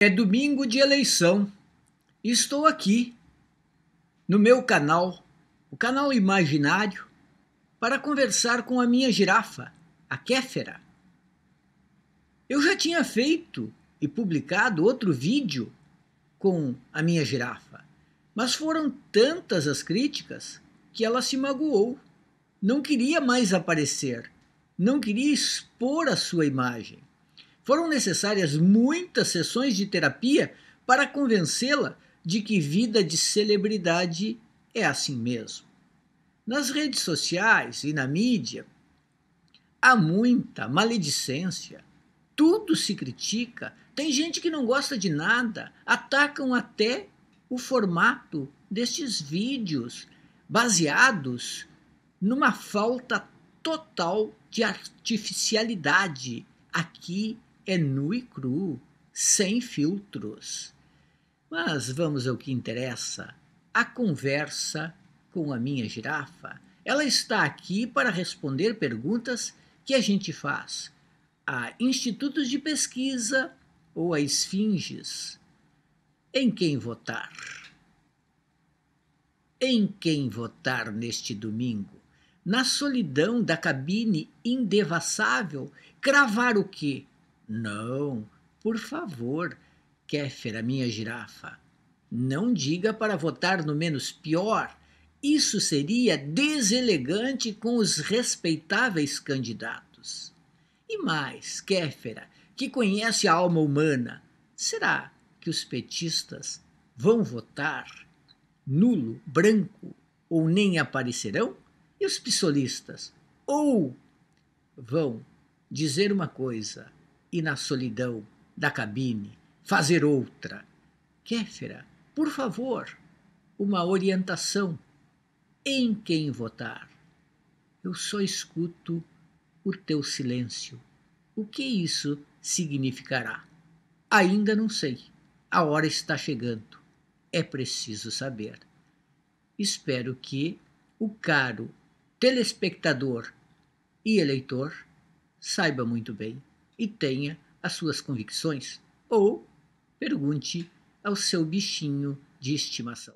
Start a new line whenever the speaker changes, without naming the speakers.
É domingo de eleição. Estou aqui no meu canal, o canal imaginário, para conversar com a minha girafa, a Kéfera. Eu já tinha feito e publicado outro vídeo com a minha girafa, mas foram tantas as críticas que ela se magoou. Não queria mais aparecer, não queria expor a sua imagem. Foram necessárias muitas sessões de terapia para convencê-la de que vida de celebridade é assim mesmo. Nas redes sociais e na mídia, há muita maledicência, tudo se critica, tem gente que não gosta de nada, atacam até o formato destes vídeos, baseados numa falta total de artificialidade. Aqui é nu e cru, sem filtros. Mas vamos ao que interessa: a conversa com a minha girafa. Ela está aqui para responder perguntas que a gente faz a institutos de pesquisa ou a esfinges. Em quem votar? Em quem votar neste domingo? Na solidão da cabine indevassável, cravar o quê? Não, por favor, Kéfera, minha girafa, não diga para votar no menos pior. Isso seria deselegante com os respeitáveis candidatos. E mais, Kéfera, que conhece a alma humana, será que os petistas vão votar nulo, branco ou nem aparecerão? E os pissolistas? Ou vão dizer uma coisa e na solidão da cabine fazer outra. Kéfera, por favor, uma orientação. Em quem votar? Eu só escuto o teu silêncio. O que isso significará? Ainda não sei. A hora está chegando. É preciso saber. Espero que o caro telespectador e eleitor saiba muito bem e tenha as suas convicções, ou pergunte ao seu bichinho de estimação.